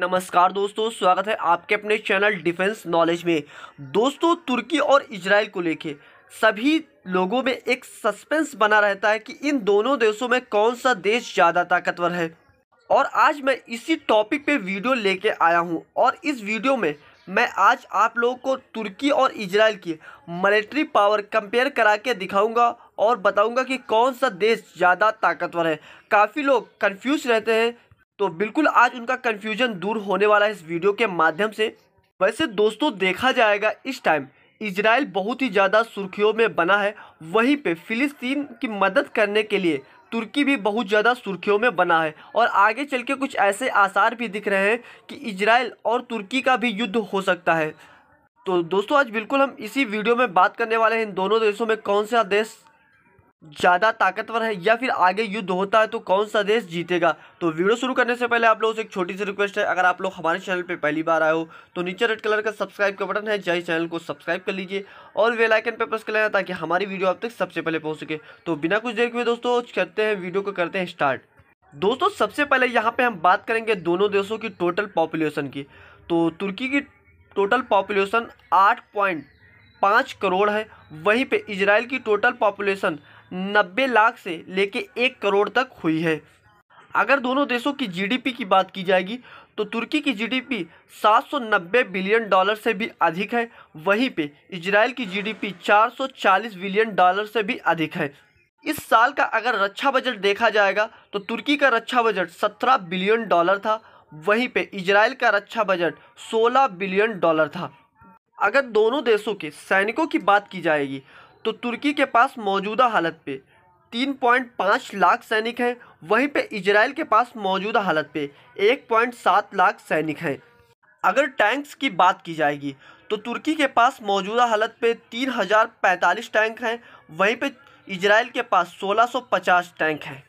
नमस्कार दोस्तों स्वागत है आपके अपने चैनल डिफेंस नॉलेज में दोस्तों तुर्की और इजराइल को लेके सभी लोगों में एक सस्पेंस बना रहता है कि इन दोनों देशों में कौन सा देश ज़्यादा ताकतवर है और आज मैं इसी टॉपिक पे वीडियो लेके आया हूँ और इस वीडियो में मैं आज आप लोगों को तुर्की और इजराइल की मिलिट्री पावर कंपेयर करा के दिखाऊँगा और बताऊँगा कि कौन सा देश ज़्यादा ताकतवर है काफ़ी लोग कन्फ्यूज़ रहते हैं तो बिल्कुल आज उनका कन्फ्यूजन दूर होने वाला है इस वीडियो के माध्यम से वैसे दोस्तों देखा जाएगा इस टाइम इसराइल बहुत ही ज़्यादा सुर्खियों में बना है वहीं पे फिलिस्तीन की मदद करने के लिए तुर्की भी बहुत ज़्यादा सुर्खियों में बना है और आगे चल के कुछ ऐसे आसार भी दिख रहे हैं कि इसराइल और तुर्की का भी युद्ध हो सकता है तो दोस्तों आज बिल्कुल हम इसी वीडियो में बात करने वाले हैं इन दोनों देशों में कौन सा देश ज़्यादा ताकतवर है या फिर आगे युद्ध होता है तो कौन सा देश जीतेगा तो वीडियो शुरू करने से पहले आप लोगों से एक छोटी सी रिक्वेस्ट है अगर आप लोग हमारे चैनल पर पहली बार आए हो तो नीचे रेड कलर का सब्सक्राइब का बटन है जय चैनल को सब्सक्राइब कर लीजिए और वेलाइकन पर प्रेस कर लेना ताकि हमारी वीडियो आप तक सबसे पहले पहुँच सके तो बिना कुछ देर के दोस्तों करते हैं वीडियो को करते हैं स्टार्ट दोस्तों सबसे पहले यहाँ पर हम बात करेंगे दोनों देशों की टोटल पॉपुलेशन की तो तुर्की की टोटल पॉपुलेशन आठ पॉइंट पाँच करोड़ है वहीं पे इजराइल की टोटल पॉपुलेशन नब्बे लाख से लेके एक करोड़ तक हुई है अगर दोनों देशों की जीडीपी की बात की जाएगी तो तुर्की की जीडीपी 790 बिलियन डॉलर से भी अधिक है वहीं पे इजराइल की जीडीपी 440 बिलियन डॉलर से भी अधिक है इस साल का अगर रक्षा बजट देखा जाएगा तो तुर्की का रक्षा बजट 17 बिलियन डॉलर था वहीं पे इजराइल का रक्षा बजट 16 बिलियन डॉलर था अगर दोनों देशों के सैनिकों की बात की जाएगी तो तुर्की के पास मौजूदा हालत पे 3.5 लाख सैनिक हैं वहीं पे इजराइल के पास मौजूदा हालत पे 1.7 लाख सैनिक हैं अगर टैंक्स की बात की जाएगी तो तुर्की के पास मौजूदा हालत पे 3045 टैंक हैं वहीं पे इजराइल के पास 1650 टैंक हैं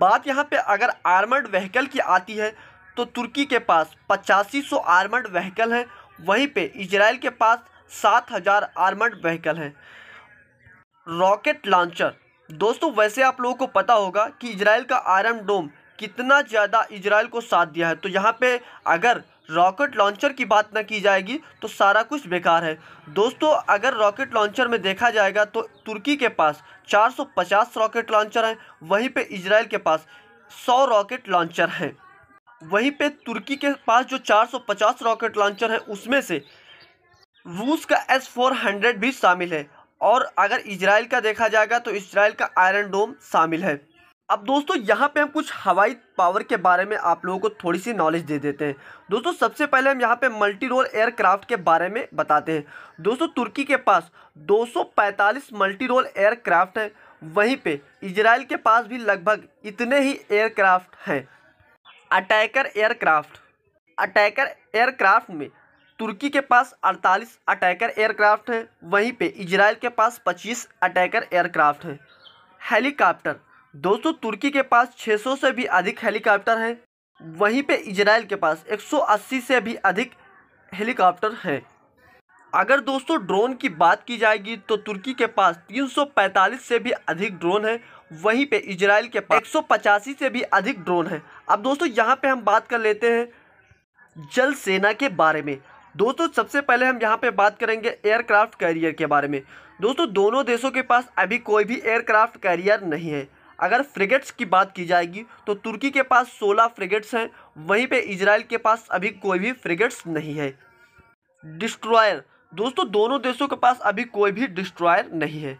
बात यहाँ पे अगर आर्मर्ड व्हीकल की आती है तो तुर्की के पास पचासी सौ आर्मर्ड व्हीकल हैं वहीं पर इजराइल के पास सात हज़ार आर्मर्ड व्हीकल हैं रॉकेट लॉन्चर दोस्तों वैसे आप लोगों को पता होगा कि इजराइल का आयरन डोम कितना ज़्यादा इजराइल को साथ दिया है तो यहाँ पे अगर रॉकेट लॉन्चर की बात ना की जाएगी तो सारा कुछ बेकार है दोस्तों अगर रॉकेट लॉन्चर में देखा जाएगा तो तुर्की के पास 450 रॉकेट लॉन्चर हैं वहीं पे इसराइल के पास 100 रॉकेट लॉन्चर हैं वहीं पे तुर्की के पास जो 450 रॉकेट लॉन्चर हैं उसमें से रूस का एस फोर हंड्रेड भी शामिल है और अगर इसराइल का देखा जाएगा तो इसराइल का आयरन डोम शामिल है अब दोस्तों यहाँ पे हम कुछ हवाई पावर के बारे में आप लोगों को थोड़ी सी नॉलेज दे देते हैं दोस्तों सबसे पहले हम यहाँ पे मल्टी रोल एयरक्राफ्ट के बारे में बताते हैं दोस्तों तुर्की के पास 245 मल्टी रोल एयरक्राफ्ट हैं वहीं पे इसराइल के पास भी लगभग इतने ही एयरक्राफ्ट हैं अटैकर एयरक्राफ्ट अटैकर एयरक्राफ्ट में तुर्की के पास 48 अटैकर एयरक्राफ्ट हैं वहीं पे इजराइल के पास 25 अटैकर एयरक्राफ्ट हैं हेलीकॉप्टर दोस्तों तुर्की के पास 600 से भी अधिक हेलीकॉप्टर हैं वहीं पे इजराइल के पास 180 से भी अधिक हेलीकॉप्टर हैं अगर दोस्तों ड्रोन की बात की जाएगी तो तुर्की के पास 345 से भी अधिक ड्रोन है वहीं पर इजराइल के पास एक से भी अधिक ड्रोन है अब दोस्तों यहाँ पर हम बात कर लेते हैं जल सेना के बारे में दोस्तों सबसे पहले हम यहाँ पे बात करेंगे एयरक्राफ्ट कैरियर के बारे में दोस्तों दोनों देशों के पास अभी कोई भी एयरक्राफ्ट कैरियर नहीं है अगर फ्रिगेट्स की बात की जाएगी तो तुर्की के पास 16 फ्रिगेट्स हैं वहीं पे इसराइल के पास अभी कोई भी फ्रिगेट्स नहीं है डिस्ट्रॉयर दोस्तों दोनों देशों के पास अभी कोई भी डिस्ट्रॉयर नहीं है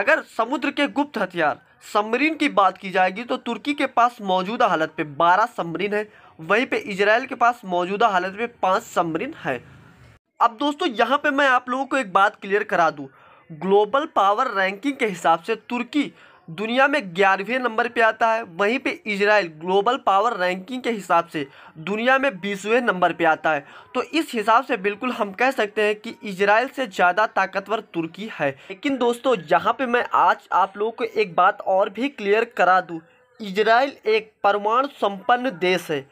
अगर समुद्र के गुप्त हथियार सबमरीन की बात की जाएगी तो तुर्की के पास मौजूदा हालत पे 12 सबमरीन है वहीं पे इसराइल के पास मौजूदा हालत पे पाँच सबमरीन है अब दोस्तों यहाँ पे मैं आप लोगों को एक बात क्लियर करा दूँ ग्लोबल पावर रैंकिंग के हिसाब से तुर्की दुनिया में ग्यारहवें नंबर पे आता है वहीं पे इसराइल ग्लोबल पावर रैंकिंग के हिसाब से दुनिया में बीसवें नंबर पे आता है तो इस हिसाब से बिल्कुल हम कह सकते हैं कि इजराइल से ज़्यादा ताकतवर तुर्की है लेकिन दोस्तों यहाँ पे मैं आज आप लोगों को एक बात और भी क्लियर करा दूँ इजराइल एक परमाणु संपन्न देश है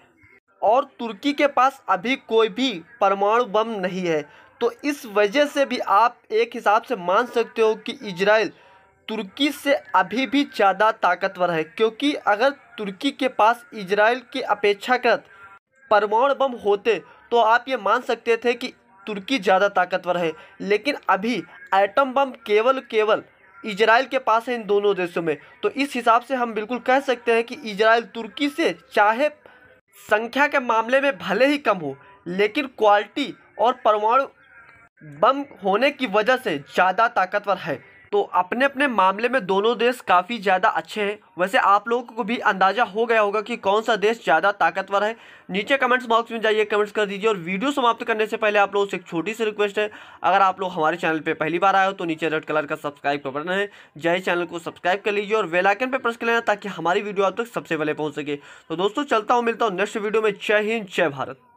और तुर्की के पास अभी कोई भी परमाणु बम नहीं है तो इस वजह से भी आप एक हिसाब से मान सकते हो कि इजराइल तुर्की से अभी भी ज़्यादा ताकतवर है क्योंकि अगर तुर्की के पास इजराइल के अपेक्षाकृत परमाणु बम होते तो आप ये मान सकते थे कि तुर्की ज़्यादा ताकतवर है लेकिन अभी एटम बम केवल केवल इजराइल के पास है इन दोनों देशों में तो इस हिसाब से हम बिल्कुल कह सकते हैं कि इजराइल तुर्की से चाहे संख्या के मामले में भले ही कम हो लेकिन क्वालिटी और परमाणु बम होने की वजह से ज़्यादा ताकतवर है तो अपने अपने मामले में दोनों देश काफ़ी ज़्यादा अच्छे हैं वैसे आप लोगों को भी अंदाज़ा हो गया होगा कि कौन सा देश ज़्यादा ताकतवर है नीचे कमेंट्स बॉक्स में जाइए कमेंट्स कर दीजिए और वीडियो समाप्त करने से पहले आप लोगों से एक छोटी सी रिक्वेस्ट है अगर आप लोग हमारे चैनल पर पहली बार आए हो तो नीचे रेड कलर का सब्सक्राइब का बटन है जय चैनल को सब्सक्राइब कर लीजिए और वेलाइकन पर प्रेस कर लेना ताकि हमारी वीडियो आप तक सबसे पहले पहुँच सके तो दोस्तों चलता हूँ मिलता हूँ नेक्स्ट वीडियो में जय हिंद जय भारत